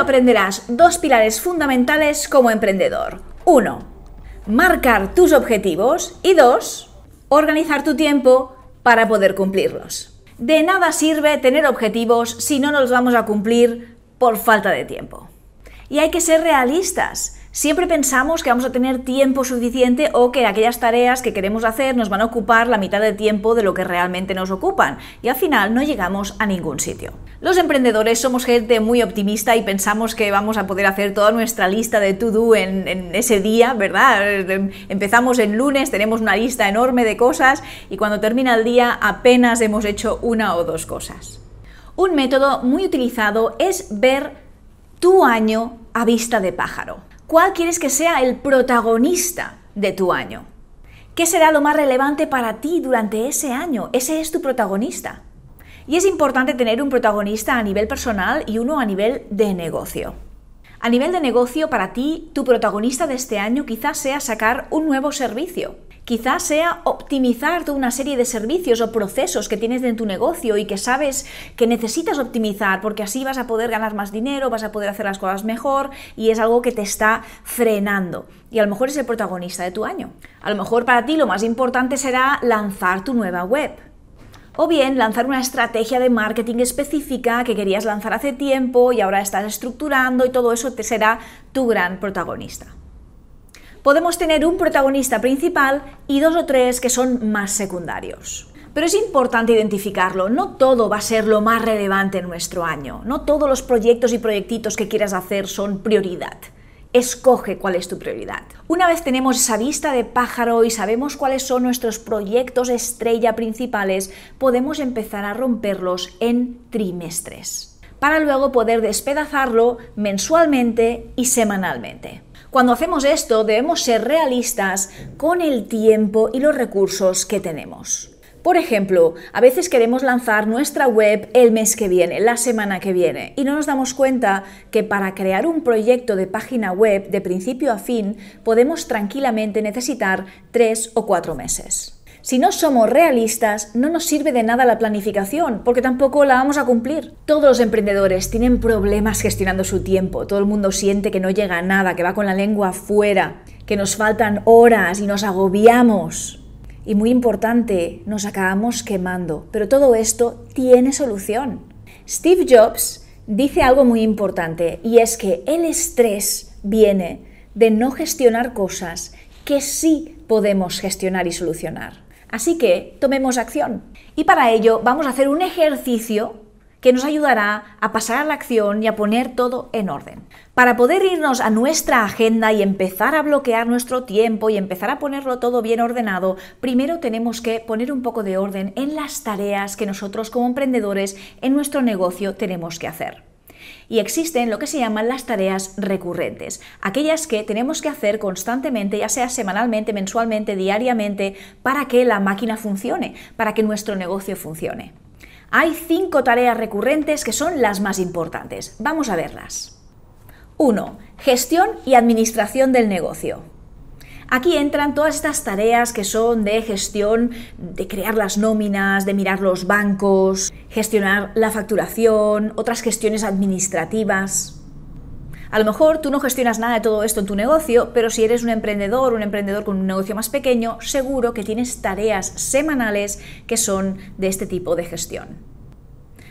aprenderás dos pilares fundamentales como emprendedor. uno, Marcar tus objetivos y dos, Organizar tu tiempo para poder cumplirlos. De nada sirve tener objetivos si no los vamos a cumplir por falta de tiempo. Y hay que ser realistas. Siempre pensamos que vamos a tener tiempo suficiente o que aquellas tareas que queremos hacer nos van a ocupar la mitad de tiempo de lo que realmente nos ocupan y al final no llegamos a ningún sitio. Los emprendedores somos gente muy optimista y pensamos que vamos a poder hacer toda nuestra lista de to-do en, ese día, ¿verdad? Em, empezamos en lunes, tenemos una lista enorme de cosas y cuando termina el día apenas hemos hecho una o dos cosas. Un método muy utilizado es ver tu año a vista de pájaro. ¿Cuál quieres que sea el protagonista de tu año? ¿Qué será lo más relevante para ti durante ese año? Ese es tu protagonista. Y es importante tener un protagonista a nivel personal y uno a nivel de negocio. A nivel de negocio, para ti, tu protagonista de este año quizás sea sacar un nuevo servicio, Quizás sea optimizar toda una serie de servicios o procesos que tienes en tu negocio y que sabes que necesitas optimizar porque así vas a poder ganar más dinero, vas a poder hacer las cosas mejor y es algo que te está frenando. Y a lo mejor es el protagonista de tu año. A lo mejor para ti lo más importante será lanzar tu nueva web. O bien lanzar una estrategia de marketing específica que querías lanzar hace tiempo y ahora estás estructurando y todo eso te será tu gran protagonista podemos tener un protagonista principal y dos o tres que son más secundarios. Pero es importante identificarlo, no todo va a ser lo más relevante en nuestro año, no todos los proyectos y proyectitos que quieras hacer son prioridad. Escoge cuál es tu prioridad. Una vez tenemos esa vista de pájaro y sabemos cuáles son nuestros proyectos estrella principales, podemos empezar a romperlos en trimestres, para luego poder despedazarlo mensualmente y semanalmente. Cuando hacemos esto debemos ser realistas con el tiempo y los recursos que tenemos. Por ejemplo, a veces queremos lanzar nuestra web el mes que viene, la semana que viene, y no nos damos cuenta que para crear un proyecto de página web de principio a fin podemos tranquilamente necesitar tres o cuatro meses. Si no somos realistas, no nos sirve de nada la planificación, porque tampoco la vamos a cumplir. Todos los emprendedores tienen problemas gestionando su tiempo, todo el mundo siente que no llega a nada, que va con la lengua afuera, que nos faltan horas y nos agobiamos. Y muy importante, nos acabamos quemando. Pero todo esto tiene solución. Steve Jobs dice algo muy importante y es que el estrés viene de no gestionar cosas que sí podemos gestionar y solucionar. Así que tomemos acción. Y para ello vamos a hacer un ejercicio que nos ayudará a pasar a la acción y a poner todo en orden. Para poder irnos a nuestra agenda y empezar a bloquear nuestro tiempo y empezar a ponerlo todo bien ordenado, primero tenemos que poner un poco de orden en las tareas que nosotros como emprendedores en nuestro negocio tenemos que hacer. Y existen lo que se llaman las tareas recurrentes, aquellas que tenemos que hacer constantemente, ya sea semanalmente, mensualmente, diariamente, para que la máquina funcione, para que nuestro negocio funcione. Hay cinco tareas recurrentes que son las más importantes. Vamos a verlas. 1. Gestión y administración del negocio. Aquí entran todas estas tareas que son de gestión, de crear las nóminas, de mirar los bancos, gestionar la facturación, otras gestiones administrativas. A lo mejor tú no gestionas nada de todo esto en tu negocio, pero si eres un emprendedor, un emprendedor con un negocio más pequeño, seguro que tienes tareas semanales que son de este tipo de gestión.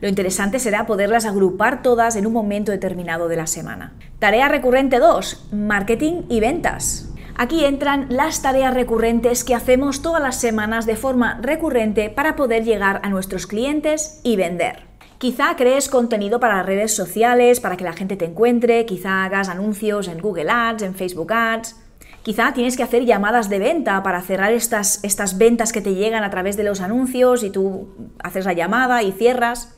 Lo interesante será poderlas agrupar todas en un momento determinado de la semana. Tarea recurrente 2, marketing y ventas. Aquí entran las tareas recurrentes que hacemos todas las semanas de forma recurrente para poder llegar a nuestros clientes y vender. Quizá crees contenido para redes sociales, para que la gente te encuentre, quizá hagas anuncios en Google Ads, en Facebook Ads, Quizá tienes que hacer llamadas de venta para cerrar estas, estas ventas que te llegan a través de los anuncios y tú haces la llamada y cierras.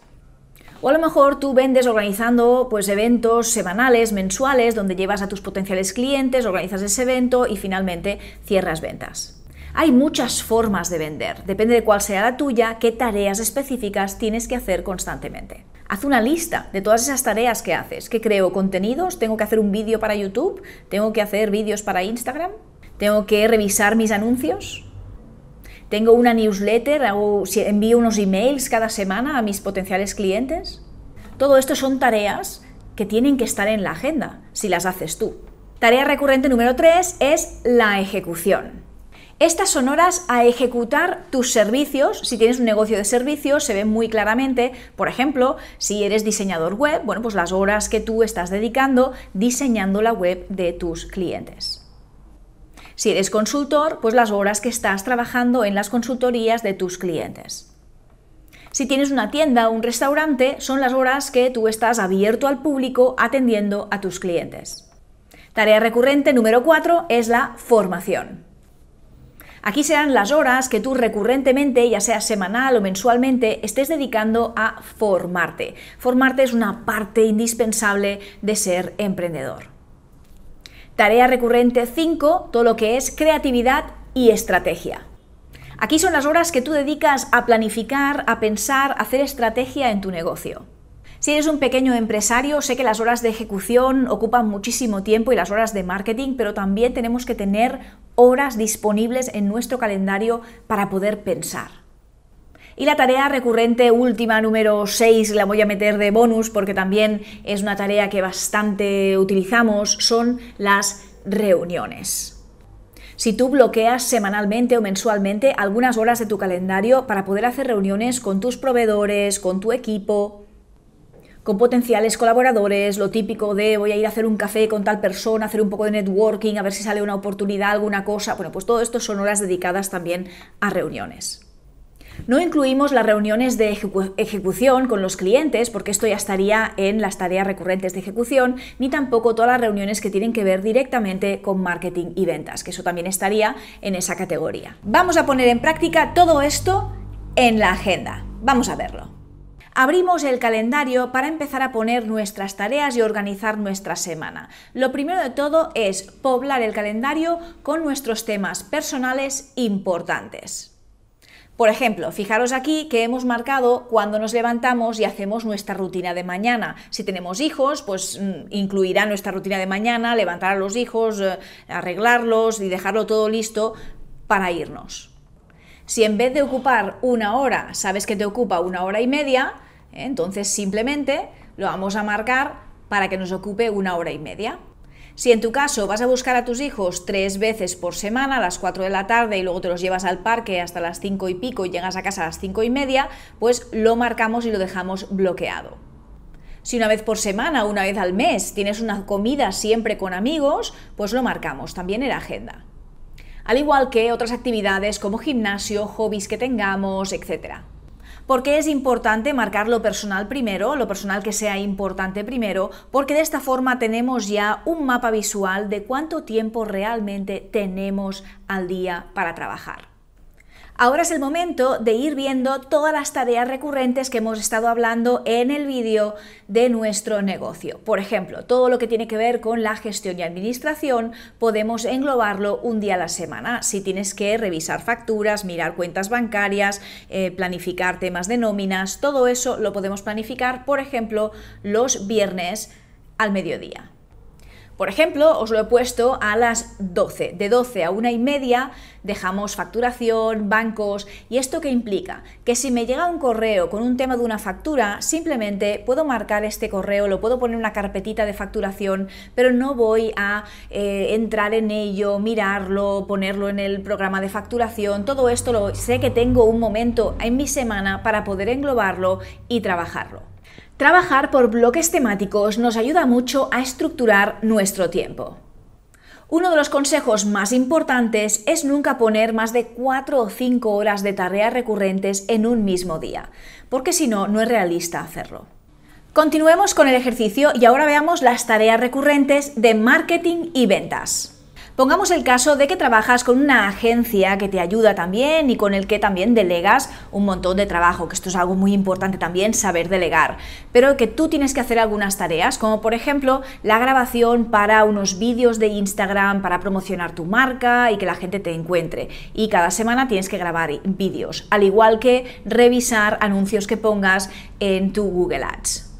O a lo mejor tú vendes organizando pues eventos semanales, mensuales, donde llevas a tus potenciales clientes, organizas ese evento y finalmente cierras ventas. Hay muchas formas de vender, depende de cuál sea la tuya, qué tareas específicas tienes que hacer constantemente. Haz una lista de todas esas tareas que haces. ¿Qué creo? ¿Contenidos? ¿Tengo que hacer un vídeo para YouTube? ¿Tengo que hacer vídeos para Instagram? ¿Tengo que revisar mis anuncios? Tengo una newsletter, hago, envío unos emails cada semana a mis potenciales clientes. Todo esto son tareas que tienen que estar en la agenda si las haces tú. Tarea recurrente número 3 es la ejecución. Estas son horas a ejecutar tus servicios. Si tienes un negocio de servicios, se ve muy claramente. Por ejemplo, si eres diseñador web, bueno, pues las horas que tú estás dedicando diseñando la web de tus clientes. Si eres consultor, pues las horas que estás trabajando en las consultorías de tus clientes. Si tienes una tienda o un restaurante, son las horas que tú estás abierto al público atendiendo a tus clientes. Tarea recurrente número 4 es la formación. Aquí serán las horas que tú recurrentemente, ya sea semanal o mensualmente, estés dedicando a formarte. Formarte es una parte indispensable de ser emprendedor. Tarea recurrente 5, todo lo que es creatividad y estrategia. Aquí son las horas que tú dedicas a planificar, a pensar, a hacer estrategia en tu negocio. Si eres un pequeño empresario, sé que las horas de ejecución ocupan muchísimo tiempo y las horas de marketing, pero también tenemos que tener horas disponibles en nuestro calendario para poder pensar. Y la tarea recurrente última, número 6, la voy a meter de bonus porque también es una tarea que bastante utilizamos, son las reuniones. Si tú bloqueas semanalmente o mensualmente algunas horas de tu calendario para poder hacer reuniones con tus proveedores, con tu equipo, con potenciales colaboradores, lo típico de voy a ir a hacer un café con tal persona, hacer un poco de networking, a ver si sale una oportunidad, alguna cosa. Bueno, pues todo esto son horas dedicadas también a reuniones. No incluimos las reuniones de ejecución con los clientes, porque esto ya estaría en las tareas recurrentes de ejecución, ni tampoco todas las reuniones que tienen que ver directamente con marketing y ventas, que eso también estaría en esa categoría. Vamos a poner en práctica todo esto en la agenda. Vamos a verlo. Abrimos el calendario para empezar a poner nuestras tareas y organizar nuestra semana. Lo primero de todo es poblar el calendario con nuestros temas personales importantes. Por ejemplo, fijaros aquí que hemos marcado cuando nos levantamos y hacemos nuestra rutina de mañana. Si tenemos hijos, pues mm, incluirá nuestra rutina de mañana, levantar a los hijos, eh, arreglarlos y dejarlo todo listo para irnos. Si en vez de ocupar una hora, sabes que te ocupa una hora y media, eh, entonces simplemente lo vamos a marcar para que nos ocupe una hora y media. Si en tu caso vas a buscar a tus hijos tres veces por semana a las 4 de la tarde y luego te los llevas al parque hasta las 5 y pico y llegas a casa a las 5 y media, pues lo marcamos y lo dejamos bloqueado. Si una vez por semana, una vez al mes, tienes una comida siempre con amigos, pues lo marcamos también en la agenda. Al igual que otras actividades como gimnasio, hobbies que tengamos, etcétera porque es importante marcar lo personal primero, lo personal que sea importante primero, porque de esta forma tenemos ya un mapa visual de cuánto tiempo realmente tenemos al día para trabajar. Ahora es el momento de ir viendo todas las tareas recurrentes que hemos estado hablando en el vídeo de nuestro negocio. Por ejemplo, todo lo que tiene que ver con la gestión y administración podemos englobarlo un día a la semana. Si tienes que revisar facturas, mirar cuentas bancarias, eh, planificar temas de nóminas, todo eso lo podemos planificar, por ejemplo, los viernes al mediodía. Por ejemplo, os lo he puesto a las 12. De 12 a una y media dejamos facturación, bancos. ¿Y esto qué implica? Que si me llega un correo con un tema de una factura, simplemente puedo marcar este correo, lo puedo poner en una carpetita de facturación, pero no voy a eh, entrar en ello, mirarlo, ponerlo en el programa de facturación. Todo esto lo sé que tengo un momento en mi semana para poder englobarlo y trabajarlo. Trabajar por bloques temáticos nos ayuda mucho a estructurar nuestro tiempo. Uno de los consejos más importantes es nunca poner más de 4 o 5 horas de tareas recurrentes en un mismo día, porque si no, no es realista hacerlo. Continuemos con el ejercicio y ahora veamos las tareas recurrentes de marketing y ventas. Pongamos el caso de que trabajas con una agencia que te ayuda también y con el que también delegas un montón de trabajo, que esto es algo muy importante también, saber delegar, pero que tú tienes que hacer algunas tareas, como por ejemplo la grabación para unos vídeos de Instagram para promocionar tu marca y que la gente te encuentre. Y cada semana tienes que grabar vídeos, al igual que revisar anuncios que pongas en tu Google Ads.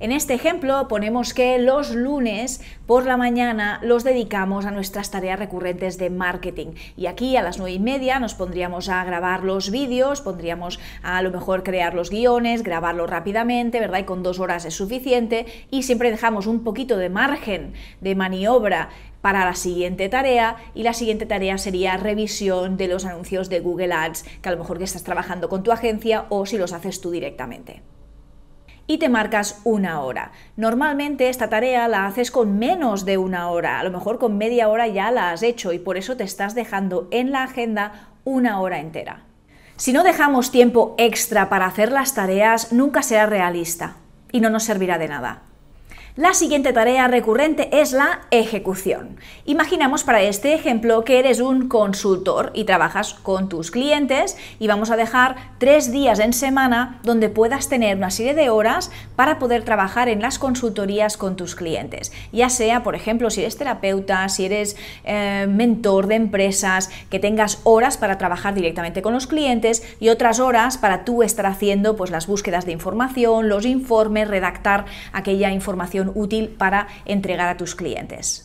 En este ejemplo ponemos que los lunes por la mañana los dedicamos a nuestras tareas recurrentes de marketing y aquí a las nueve y media nos pondríamos a grabar los vídeos, pondríamos a lo mejor crear los guiones, grabarlos rápidamente, ¿verdad? Y con dos horas es suficiente y siempre dejamos un poquito de margen de maniobra para la siguiente tarea y la siguiente tarea sería revisión de los anuncios de Google Ads que a lo mejor que estás trabajando con tu agencia o si los haces tú directamente y te marcas una hora. Normalmente esta tarea la haces con menos de una hora, a lo mejor con media hora ya la has hecho y por eso te estás dejando en la agenda una hora entera. Si no dejamos tiempo extra para hacer las tareas, nunca será realista y no nos servirá de nada. La siguiente tarea recurrente es la ejecución. Imaginamos para este ejemplo que eres un consultor y trabajas con tus clientes y vamos a dejar tres días en semana donde puedas tener una serie de horas para poder trabajar en las consultorías con tus clientes. Ya sea, por ejemplo, si eres terapeuta, si eres eh, mentor de empresas, que tengas horas para trabajar directamente con los clientes y otras horas para tú estar haciendo pues, las búsquedas de información, los informes, redactar aquella información útil para entregar a tus clientes.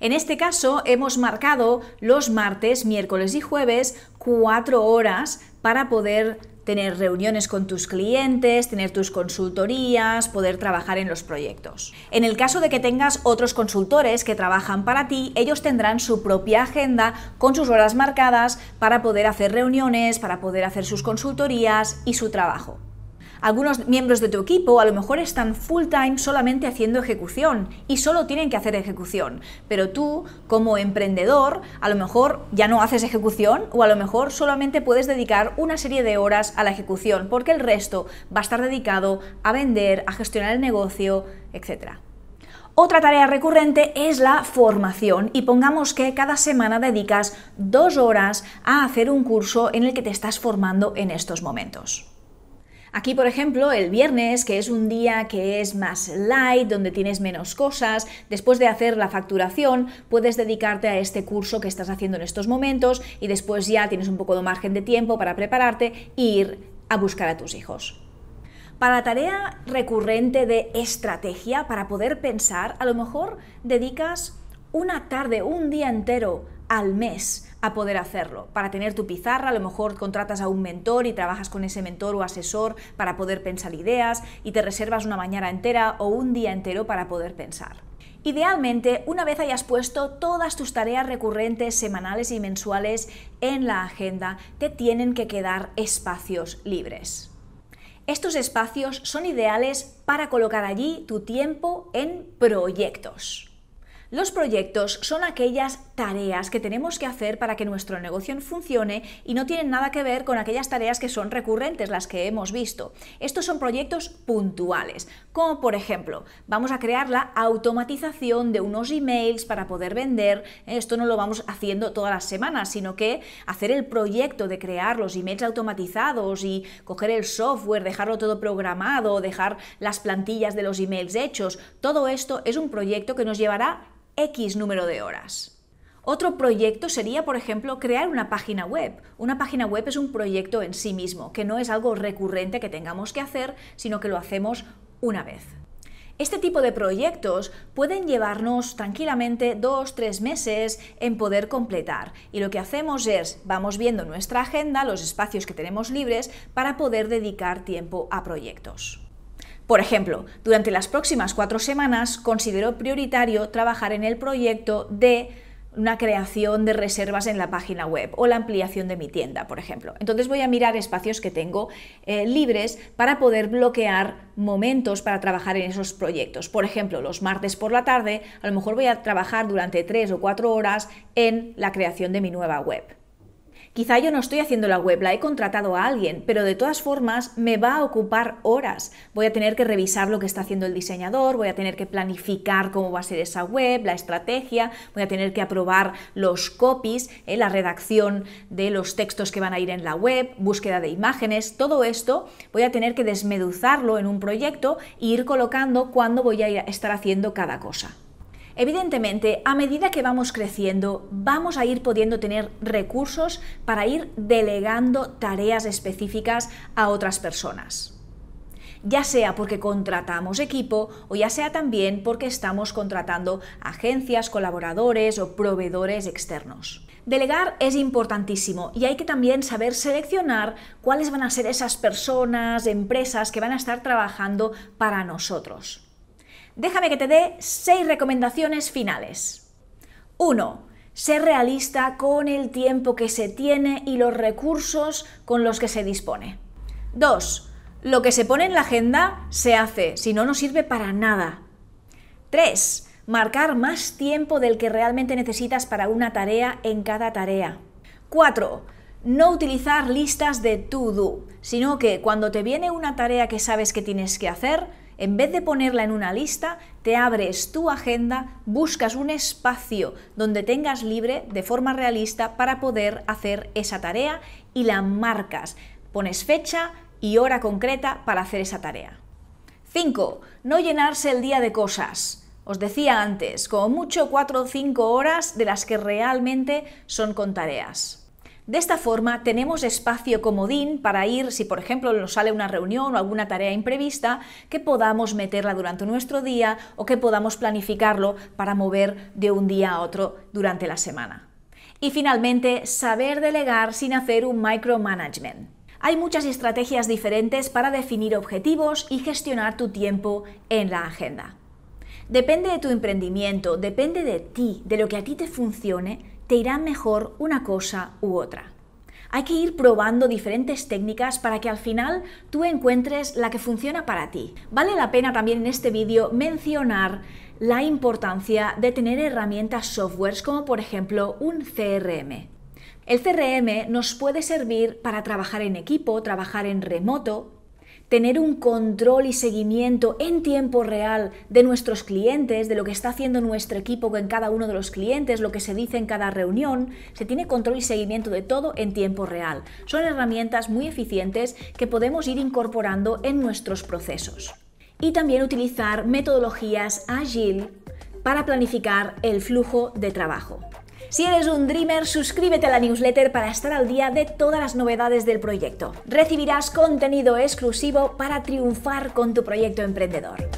En este caso hemos marcado los martes, miércoles y jueves cuatro horas para poder tener reuniones con tus clientes, tener tus consultorías, poder trabajar en los proyectos. En el caso de que tengas otros consultores que trabajan para ti, ellos tendrán su propia agenda con sus horas marcadas para poder hacer reuniones, para poder hacer sus consultorías y su trabajo. Algunos miembros de tu equipo a lo mejor están full time solamente haciendo ejecución y solo tienen que hacer ejecución, pero tú como emprendedor a lo mejor ya no haces ejecución o a lo mejor solamente puedes dedicar una serie de horas a la ejecución porque el resto va a estar dedicado a vender, a gestionar el negocio, etc. Otra tarea recurrente es la formación y pongamos que cada semana dedicas dos horas a hacer un curso en el que te estás formando en estos momentos. Aquí, por ejemplo, el viernes, que es un día que es más light, donde tienes menos cosas, después de hacer la facturación, puedes dedicarte a este curso que estás haciendo en estos momentos y después ya tienes un poco de margen de tiempo para prepararte e ir a buscar a tus hijos. Para la tarea recurrente de estrategia, para poder pensar, a lo mejor dedicas una tarde, un día entero al mes a poder hacerlo. Para tener tu pizarra, a lo mejor contratas a un mentor y trabajas con ese mentor o asesor para poder pensar ideas y te reservas una mañana entera o un día entero para poder pensar. Idealmente, una vez hayas puesto todas tus tareas recurrentes semanales y mensuales en la agenda, te tienen que quedar espacios libres. Estos espacios son ideales para colocar allí tu tiempo en proyectos. Los proyectos son aquellas tareas que tenemos que hacer para que nuestro negocio funcione y no tienen nada que ver con aquellas tareas que son recurrentes, las que hemos visto. Estos son proyectos puntuales, como por ejemplo, vamos a crear la automatización de unos emails para poder vender. Esto no lo vamos haciendo todas las semanas, sino que hacer el proyecto de crear los emails automatizados y coger el software, dejarlo todo programado, dejar las plantillas de los emails hechos. Todo esto es un proyecto que nos llevará X número de horas. Otro proyecto sería, por ejemplo, crear una página web. Una página web es un proyecto en sí mismo, que no es algo recurrente que tengamos que hacer, sino que lo hacemos una vez. Este tipo de proyectos pueden llevarnos tranquilamente dos, tres meses en poder completar y lo que hacemos es vamos viendo nuestra agenda, los espacios que tenemos libres para poder dedicar tiempo a proyectos. Por ejemplo, durante las próximas cuatro semanas considero prioritario trabajar en el proyecto de una creación de reservas en la página web o la ampliación de mi tienda, por ejemplo. Entonces voy a mirar espacios que tengo eh, libres para poder bloquear momentos para trabajar en esos proyectos. Por ejemplo, los martes por la tarde, a lo mejor voy a trabajar durante tres o cuatro horas en la creación de mi nueva web. Quizá yo no estoy haciendo la web, la he contratado a alguien, pero de todas formas me va a ocupar horas. Voy a tener que revisar lo que está haciendo el diseñador, voy a tener que planificar cómo va a ser esa web, la estrategia, voy a tener que aprobar los copies, eh, la redacción de los textos que van a ir en la web, búsqueda de imágenes, todo esto voy a tener que desmeduzarlo en un proyecto e ir colocando cuándo voy a estar haciendo cada cosa. Evidentemente, a medida que vamos creciendo, vamos a ir pudiendo tener recursos para ir delegando tareas específicas a otras personas. Ya sea porque contratamos equipo o ya sea también porque estamos contratando agencias, colaboradores o proveedores externos. Delegar es importantísimo y hay que también saber seleccionar cuáles van a ser esas personas, empresas que van a estar trabajando para nosotros. Déjame que te dé seis recomendaciones finales. 1. Ser realista con el tiempo que se tiene y los recursos con los que se dispone. 2. Lo que se pone en la agenda se hace, si no, no sirve para nada. 3. Marcar más tiempo del que realmente necesitas para una tarea en cada tarea. 4. No utilizar listas de to-do, sino que cuando te viene una tarea que sabes que tienes que hacer, en vez de ponerla en una lista, te abres tu agenda, buscas un espacio donde tengas libre de forma realista para poder hacer esa tarea y la marcas. Pones fecha y hora concreta para hacer esa tarea. 5. No llenarse el día de cosas. Os decía antes, como mucho 4 o 5 horas de las que realmente son con tareas. De esta forma tenemos espacio comodín para ir, si por ejemplo nos sale una reunión o alguna tarea imprevista, que podamos meterla durante nuestro día o que podamos planificarlo para mover de un día a otro durante la semana. Y finalmente, saber delegar sin hacer un micromanagement. Hay muchas estrategias diferentes para definir objetivos y gestionar tu tiempo en la agenda. Depende de tu emprendimiento, depende de ti, de lo que a ti te funcione, te irá mejor una cosa u otra. Hay que ir probando diferentes técnicas para que al final tú encuentres la que funciona para ti. Vale la pena también en este vídeo mencionar la importancia de tener herramientas softwares como por ejemplo un CRM. El CRM nos puede servir para trabajar en equipo, trabajar en remoto, tener un control y seguimiento en tiempo real de nuestros clientes, de lo que está haciendo nuestro equipo en cada uno de los clientes, lo que se dice en cada reunión, se tiene control y seguimiento de todo en tiempo real. Son herramientas muy eficientes que podemos ir incorporando en nuestros procesos. Y también utilizar metodologías ágil para planificar el flujo de trabajo. Si eres un dreamer, suscríbete a la newsletter para estar al día de todas las novedades del proyecto. Recibirás contenido exclusivo para triunfar con tu proyecto emprendedor.